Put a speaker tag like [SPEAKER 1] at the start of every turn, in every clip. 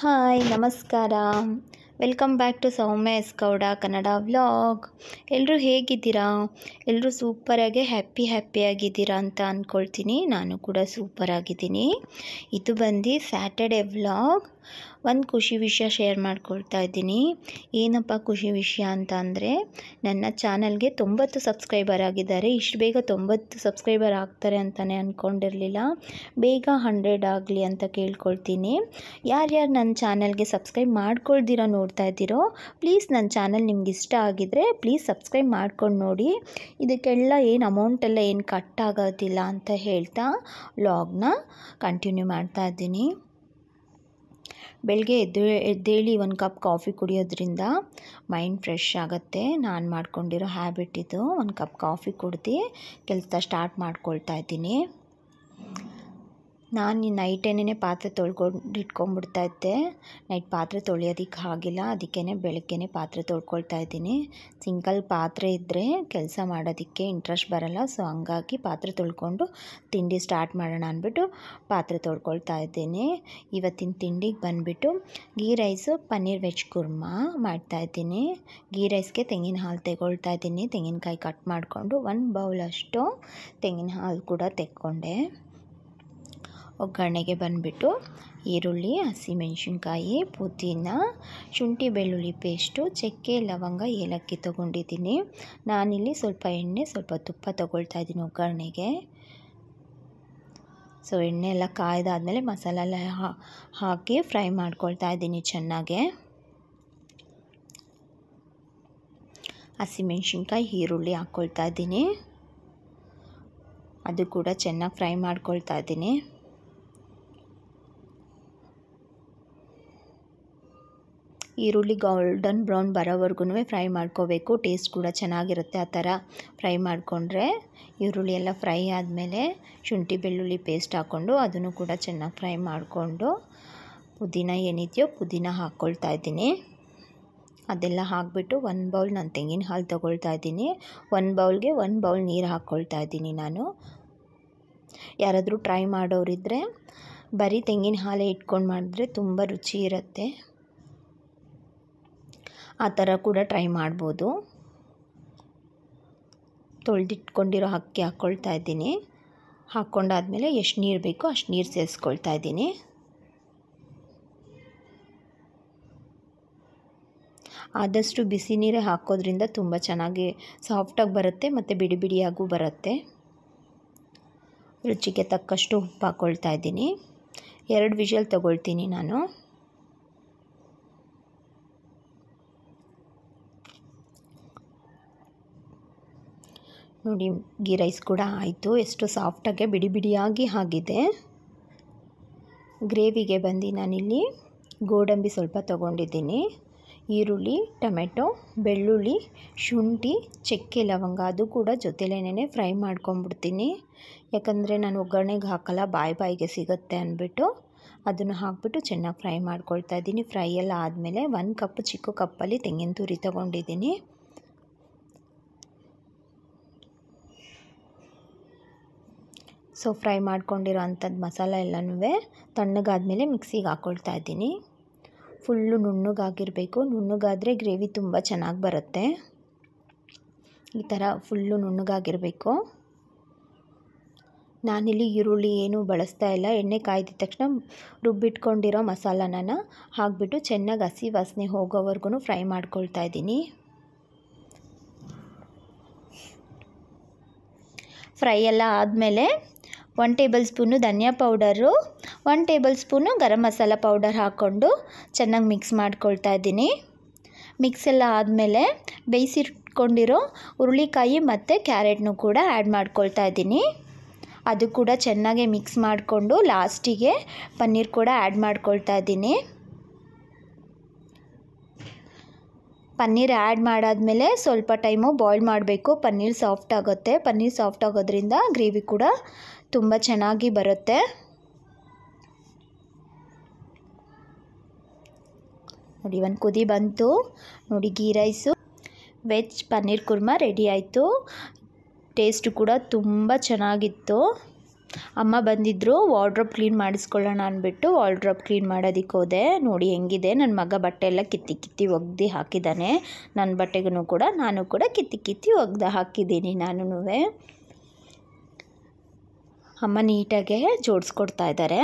[SPEAKER 1] hi ನಮಸ್ಕಾರ welcome back to Soumya S Gowda Kannada vlog ಎಲ್ಲರೂ ಹೇಗಿದ್ದೀರಾ ಎಲ್ಲರೂ ಸೂಪರಾಗಿ ಹ್ಯಾಪಿ ಹ್ಯಾಪಿಯಾಗಿದ್ದೀರಾ ಅಂತ ಅಂದ್ಕೊಳ್ತೀನಿ ನಾನು ಕೂಡ ಸೂಪರಾಗಿದ್ದೀನಿ ಇದು ಬಂದು ಸ್ಯಾಟರ್ಡೆ ವ್ಲಾಗ್ ಒಂದು ಖುಷಿ ವಿಷಯ ಶೇರ್ ಮಾಡ್ಕೊಳ್ತಾ ಇದ್ದೀನಿ ಏನಪ್ಪ ಖುಷಿ ವಿಷಯ ಅಂತ ಅಂದರೆ ನನ್ನ ಚಾನಲ್ಗೆ ತೊಂಬತ್ತು ಸಬ್ಸ್ಕ್ರೈಬರ್ ಆಗಿದ್ದಾರೆ ಇಷ್ಟು ಬೇಗ ತೊಂಬತ್ತು ಸಬ್ಸ್ಕ್ರೈಬರ್ ಆಗ್ತಾರೆ ಅಂತಲೇ ಅಂದ್ಕೊಂಡಿರಲಿಲ್ಲ ಬೇಗ ಹಂಡ್ರೆಡ್ ಆಗಲಿ ಅಂತ ಕೇಳ್ಕೊಳ್ತೀನಿ ಯಾರ್ಯಾರು ನನ್ನ ಚಾನಲ್ಗೆ ಸಬ್ಸ್ಕ್ರೈಬ್ ಮಾಡ್ಕೊಳ್ದಿರೋ ನೋಡ್ತಾ ಇದ್ದೀರೋ ಪ್ಲೀಸ್ ನನ್ನ ಚಾನಲ್ ನಿಮ್ಗೆ ಇಷ್ಟ ಆಗಿದ್ದರೆ ಪ್ಲೀಸ್ ಸಬ್ಸ್ಕ್ರೈಬ್ ಮಾಡ್ಕೊಂಡು ನೋಡಿ ಇದಕ್ಕೆಲ್ಲ ಏನು ಅಮೌಂಟೆಲ್ಲ ಏನು ಕಟ್ ಆಗೋದಿಲ್ಲ ಅಂತ ಹೇಳ್ತಾ ವ್ಲಾಗ್ನ ಕಂಟಿನ್ಯೂ ಮಾಡ್ತಾ ಇದ್ದೀನಿ ಬೆಳಗ್ಗೆ ಎದ್ದು ಎದ್ದೇಳಿ ಒಂದು ಕಪ್ ಕಾಫಿ ಕುಡಿಯೋದ್ರಿಂದ ಮೈಂಡ್ ಫ್ರೆಶ್ ಆಗುತ್ತೆ ನಾನು ಮಾಡ್ಕೊಂಡಿರೋ ಹ್ಯಾಬಿಟ್ ಇದು ಒಂದು ಕಪ್ ಕಾಫಿ ಕುಡ್ದು ಕೆಲಸ ಸ್ಟಾರ್ಟ್ ಮಾಡ್ಕೊಳ್ತಾ ಇದ್ದೀನಿ ನಾನು ನೈಟೇನೆ ಪಾತ್ರೆ ತೊಳ್ಕೊಂಡು ಇಟ್ಕೊಂಡ್ಬಿಡ್ತಾ ಇದ್ದೆ ನೈಟ್ ಪಾತ್ರೆ ತೊಳೆಯೋದಕ್ಕೆ ಆಗಿಲ್ಲ ಅದಕ್ಕೇ ಬೆಳಗ್ಗೆನೇ ಪಾತ್ರೆ ತೊಳ್ಕೊಳ್ತಾ ಇದ್ದೀನಿ ಸಿಂಗಲ್ ಪಾತ್ರೆ ಇದ್ದರೆ ಕೆಲಸ ಮಾಡೋದಕ್ಕೆ ಇಂಟ್ರೆಸ್ಟ್ ಬರಲ್ಲ ಸೊ ಹಂಗಾಗಿ ಪಾತ್ರೆ ತೊಳ್ಕೊಂಡು ತಿಂಡಿ ಸ್ಟಾರ್ಟ್ ಮಾಡೋಣ ಅಂದ್ಬಿಟ್ಟು ಪಾತ್ರೆ ತೊಳ್ಕೊಳ್ತಾ ಇದ್ದೀನಿ ಇವತ್ತಿನ ತಿಂಡಿಗೆ ಬಂದುಬಿಟ್ಟು ಗೀ ರೈಸು ಪನ್ನೀರ್ ವೆಜ್ ಕುರ್ಮಾ ಇದ್ದೀನಿ ಗೀ ರೈಸ್ಗೆ ತೆಂಗಿನ ಹಾಲು ತೆಗೊಳ್ತಾ ಇದ್ದೀನಿ ತೆಂಗಿನಕಾಯಿ ಕಟ್ ಮಾಡಿಕೊಂಡು ಒಂದು ಬೌಲಷ್ಟು ತೆಂಗಿನ ಹಾಲು ಕೂಡ ತೆಕ್ಕೊಂಡೆ ಒಗ್ಗರಣೆಗೆ ಬಂದುಬಿಟ್ಟು ಈರುಳ್ಳಿ ಹಸಿಮೆಣ್ಸಿನ್ಕಾಯಿ ಪುದೀನ ಶುಂಠಿ ಬೆಳ್ಳುಳ್ಳಿ ಪೇಸ್ಟು ಚಕ್ಕೆ ಲವಂಗ ಏಲಕ್ಕಿ ತೊಗೊಂಡಿದ್ದೀನಿ ನಾನಿಲ್ಲಿ ಸ್ವಲ್ಪ ಎಣ್ಣೆ ಸ್ವಲ್ಪ ತುಪ್ಪ ತೊಗೊಳ್ತಾ ಇದ್ದೀನಿ ಒಗ್ಗರಣೆಗೆ ಸೊ ಎಣ್ಣೆ ಎಲ್ಲ ಕಾಯ್ದಾದಮೇಲೆ ಮಸಾಲೆ ಎಲ್ಲ ಹಾಕಿ ಫ್ರೈ ಮಾಡ್ಕೊಳ್ತಾ ಇದ್ದೀನಿ ಚೆನ್ನಾಗೆ ಹಸಿಮೆಣ್ಸಿನ್ಕಾಯಿ ಈರುಳ್ಳಿ ಹಾಕ್ಕೊಳ್ತಾ ಇದ್ದೀನಿ ಅದು ಕೂಡ ಚೆನ್ನಾಗಿ ಫ್ರೈ ಮಾಡ್ಕೊಳ್ತಾ ಇದ್ದೀನಿ ಈರುಳ್ಳಿ ಗೋಲ್ಡನ್ ಬ್ರೌನ್ ಬರೋವರೆಗೂ ಫ್ರೈ ಮಾಡ್ಕೋಬೇಕು ಟೇಸ್ಟ್ ಕೂಡ ಚೆನ್ನಾಗಿರುತ್ತೆ ಆ ಥರ ಫ್ರೈ ಮಾಡಿಕೊಂಡ್ರೆ ಈರುಳ್ಳಿ ಎಲ್ಲ ಫ್ರೈ ಆದಮೇಲೆ ಶುಂಠಿ ಬೆಳ್ಳುಳ್ಳಿ ಪೇಸ್ಟ್ ಹಾಕ್ಕೊಂಡು ಅದನ್ನು ಕೂಡ ಚೆನ್ನಾಗಿ ಫ್ರೈ ಮಾಡಿಕೊಂಡು ಪುದೀನ ಏನಿದೆಯೋ ಪುದೀನ ಹಾಕ್ಕೊಳ್ತಾ ಇದ್ದೀನಿ ಅದೆಲ್ಲ ಹಾಕ್ಬಿಟ್ಟು ಒಂದು ಬೌಲ್ ನಾನು ತೆಂಗಿನ ಹಾಲು ತೊಗೊಳ್ತಾ ಇದ್ದೀನಿ ಒಂದು ಬೌಲ್ಗೆ ಒಂದು ಬೌಲ್ ನೀರು ಹಾಕ್ಕೊಳ್ತಾ ಇದ್ದೀನಿ ನಾನು ಯಾರಾದರೂ ಟ್ರೈ ಮಾಡೋರಿದ್ದರೆ ಬರೀ ತೆಂಗಿನ ಹಾಲೇ ಇಟ್ಕೊಂಡು ಮಾಡಿದ್ರೆ ತುಂಬ ರುಚಿ ಇರುತ್ತೆ ಆ ಥರ ಕೂಡ ಟ್ರೈ ಮಾಡ್ಬೋದು ತೊಳೆದಿಟ್ಕೊಂಡಿರೋ ಅಕ್ಕಿ ಹಾಕ್ಕೊಳ್ತಾ ಇದ್ದೀನಿ ಹಾಕ್ಕೊಂಡಾದಮೇಲೆ ಎಷ್ಟು ನೀರು ಬೇಕೋ ಅಷ್ಟು ನೀರು ಸೇರಿಸ್ಕೊಳ್ತಾ ಇದ್ದೀನಿ ಆದಷ್ಟು ಬಿಸಿ ನೀರೇ ಹಾಕೋದ್ರಿಂದ ತುಂಬ ಚೆನ್ನಾಗಿ ಸಾಫ್ಟಾಗಿ ಬರುತ್ತೆ ಮತ್ತು ಬಿಡಿ ಬಿಡಿಯಾಗೂ ಬರುತ್ತೆ ರುಚಿಗೆ ತಕ್ಕಷ್ಟು ಉಪ್ಪು ಹಾಕ್ಕೊಳ್ತಾ ಇದ್ದೀನಿ ಎರಡು ವಿಷಲ್ ತೊಗೊಳ್ತೀನಿ ನಾನು ನೋಡಿ ಗೀ ರೈಸ್ ಕೂಡ ಆಯಿತು ಎಷ್ಟು ಸಾಫ್ಟಾಗೆ ಬಿಡಿ ಬಿಡಿಯಾಗಿ ಆಗಿದೆ ಗ್ರೇವಿಗೆ ಬಂದು ನಾನಿಲ್ಲಿ ಗೋಡಂಬಿ ಸ್ವಲ್ಪ ತೊಗೊಂಡಿದ್ದೀನಿ ಈರುಳ್ಳಿ ಟೊಮೆಟೊ ಬೆಳ್ಳುಳ್ಳಿ ಶುಂಠಿ ಚಕ್ಕೆ ಲವಂಗ ಅದು ಕೂಡ ಜೊತೆಲೇನೇ ಫ್ರೈ ಮಾಡ್ಕೊಂಬಿಡ್ತೀನಿ ಯಾಕಂದರೆ ನಾನು ಒಗ್ಗರಣೆಗೆ ಹಾಕಲ್ಲ ಬಾಯಿ ಬಾಯಿಗೆ ಸಿಗುತ್ತೆ ಅಂದ್ಬಿಟ್ಟು ಅದನ್ನು ಹಾಕ್ಬಿಟ್ಟು ಚೆನ್ನಾಗಿ ಫ್ರೈ ಮಾಡ್ಕೊಳ್ತಾ ಇದ್ದೀನಿ ಫ್ರೈ ಎಲ್ಲ ಆದಮೇಲೆ ಒಂದು ಕಪ್ ಚಿಕ್ಕ ಕಪ್ಪಲ್ಲಿ ತೆಂಗಿನ ತುರಿ ತೊಗೊಂಡಿದ್ದೀನಿ ಸೊ ಫ್ರೈ ಮಾಡ್ಕೊಂಡಿರೋ ಅಂಥದ್ದು ಮಸಾಲ ಎಲ್ಲನೂ ತಣ್ಣಗಾದಮೇಲೆ ಮಿಕ್ಸಿಗೆ ಹಾಕ್ಕೊಳ್ತಾ ಇದ್ದೀನಿ ಫುಲ್ಲು ನುಣ್ಣಗಾಗಿರಬೇಕು ನುಣ್ಣಗಾದರೆ ಗ್ರೇವಿ ತುಂಬ ಚೆನ್ನಾಗಿ ಬರುತ್ತೆ ಈ ಥರ ಫುಲ್ಲು ನುಣ್ಣಗಾಗಿರಬೇಕು ನಾನಿಲ್ಲಿ ಈರುಳ್ಳಿ ಏನೂ ಬಳಸ್ತಾ ಇಲ್ಲ ಎಣ್ಣೆ ಕಾಯ್ದಿದ ತಕ್ಷಣ ರುಬ್ಬಿಟ್ಕೊಂಡಿರೋ ಮಸಾಲಾನ ಹಾಕ್ಬಿಟ್ಟು ಚೆನ್ನಾಗಿ ಹಸಿ ವಾಸನೆ ಹೋಗೋವರೆಗೂ ಫ್ರೈ ಮಾಡ್ಕೊಳ್ತಾ ಇದ್ದೀನಿ ಫ್ರೈ ಎಲ್ಲ ಆದಮೇಲೆ ಒನ್ ಟೇಬಲ್ ಸ್ಪೂನು ಧನಿಯಾ powder one tablespoon garam masala powder ಹಾಕ್ಕೊಂಡು ಚೆನ್ನಾಗಿ ಮಿಕ್ಸ್ ಮಾಡ್ಕೊಳ್ತಾ ಇದ್ದೀನಿ ಮಿಕ್ಸ್ ಎಲ್ಲ ಆದಮೇಲೆ ಬೇಯಿಸಿಟ್ಕೊಂಡಿರೋ ಹುರುಳಿಕಾಯಿ ಮತ್ತು ಕ್ಯಾರೆಟ್ನು ಕೂಡ ಆ್ಯಡ್ ಮಾಡ್ಕೊಳ್ತಾ ಇದ್ದೀನಿ ಅದು ಕೂಡ ಚೆನ್ನಾಗೆ ಮಿಕ್ಸ್ ಮಾಡಿಕೊಂಡು ಲಾಸ್ಟಿಗೆ ಪನ್ನೀರ್ ಕೂಡ ಆ್ಯಡ್ ಮಾಡ್ಕೊಳ್ತಾ ಇದ್ದೀನಿ ಪನ್ನೀರ್ ಆ್ಯಡ್ ಮಾಡಾದಮೇಲೆ ಸ್ವಲ್ಪ ಟೈಮು ಬಾಯ್ಲ್ ಮಾಡಬೇಕು ಪನ್ನೀರ್ ಸಾಫ್ಟ್ ಆಗುತ್ತೆ ಪನ್ನೀರ್ ಸಾಫ್ಟ್ ಆಗೋದ್ರಿಂದ ಗ್ರೇವಿ ಕೂಡ ತುಂಬ ಚೆನ್ನಾಗಿ ಬರುತ್ತೆ ನೋಡಿ ಒಂದು ಕುದಿ ಬಂತು ನೋಡಿ ghee rice veg paneer kurma ready ಆಯಿತು ಟೇಸ್ಟು ಕೂಡ ತುಂಬ ಚೆನ್ನಾಗಿತ್ತು ಅಮ್ಮ ಬಂದಿದ್ದರು ವಾರ್ಡ್ರೋಬ್ ಕ್ಲೀನ್ ಮಾಡಿಸ್ಕೊಳ್ಳೋಣ ಅಂದ್ಬಿಟ್ಟು ವಾರ್ಡ್ರೋಬ್ ಕ್ಲೀನ್ ಮಾಡೋದಕ್ಕೆ ಹೋದೆ ನೋಡಿ ಹೆಂಗಿದೆ ನನ್ನ ಮಗ ಬಟ್ಟೆ ಎಲ್ಲ ಕಿತ್ತಿ ಕಿತ್ತಿ ಒಗ್ದು ಹಾಕಿದ್ದಾನೆ ನನ್ನ ಬಟ್ಟೆಗೂ ಕೂಡ ನಾನು ಕೂಡ ಕಿತ್ತಿ ಕಿತ್ತಿ ಒಗ್ದು ಹಾಕಿದ್ದೀನಿ ನಾನು ಅಮ್ಮ ನೀಟಾಗೆ ಜೋಡಿಸ್ಕೊಡ್ತಾ ಇದ್ದಾರೆ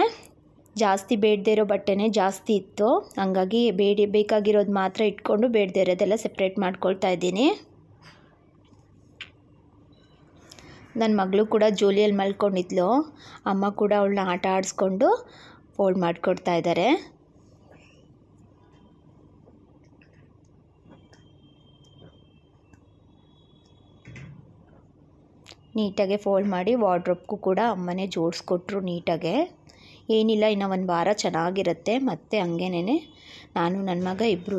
[SPEAKER 1] ಜಾಸ್ತಿ ಬೇಡದೇ ಇರೋ ಬಟ್ಟೆನೇ ಜಾಸ್ತಿ ಇತ್ತು ಹಂಗಾಗಿ ಬೇಡಿ ಬೇಕಾಗಿರೋದು ಮಾತ್ರ ಇಟ್ಕೊಂಡು ಬೇಡದೇ ಇರೋದೆಲ್ಲ ಸೆಪ್ರೇಟ್ ಮಾಡ್ಕೊಳ್ತಾ ಇದ್ದೀನಿ ನನ್ನ ಮಗಳು ಕೂಡ ಜೋಲಿಯಲ್ಲಿ ಮಲ್ಕೊಂಡಿದ್ಲು ಅಮ್ಮ ಕೂಡ ಅವಳನ್ನ ಆಟ ಆಡಿಸ್ಕೊಂಡು ಫೋಲ್ಡ್ ಮಾಡಿಕೊಡ್ತಾ ಇದ್ದಾರೆ ನೀಟಾಗೆ ಫೋಲ್ಡ್ ಮಾಡಿ ವಾರ್ಡ್ರೋಬ್ಗೂ ಕೂಡ ಅಮ್ಮನೇ ಜೋಡಿಸ್ಕೊಟ್ರು ನೀಟಾಗೆ ಏನಿಲ್ಲ ಇನ್ನು ಒಂದು ವಾರ ಚೆನ್ನಾಗಿರುತ್ತೆ ಮತ್ತು ಹಂಗೇನೇ ನಾನು ನನ್ನ ಮಗ ಇಬ್ಬರೂ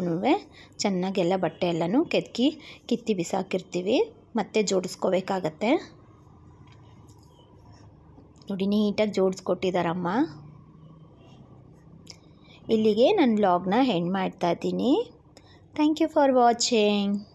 [SPEAKER 1] ಚೆನ್ನಾಗೆಲ್ಲ ಬಟ್ಟೆ ಎಲ್ಲನೂ ಕೆತ್ತಿ ಕಿತ್ತಿ ಬಿಸಾಕಿರ್ತೀವಿ ಮತ್ತೆ ಜೋಡಿಸ್ಕೋಬೇಕಾಗತ್ತೆ ನೋಡಿ ನೀಟಾಗಿ ಜೋಡಿಸ್ಕೊಟ್ಟಿದ್ದಾರಮ್ಮ ಇಲ್ಲಿಗೆ ನನ್ನ ಬ್ಲಾಗ್ನ ಹೆಂಡ್ ಮಾಡ್ತಾಯಿದ್ದೀನಿ ಥ್ಯಾಂಕ್ ಯು ಫಾರ್ ವಾಚಿಂಗ್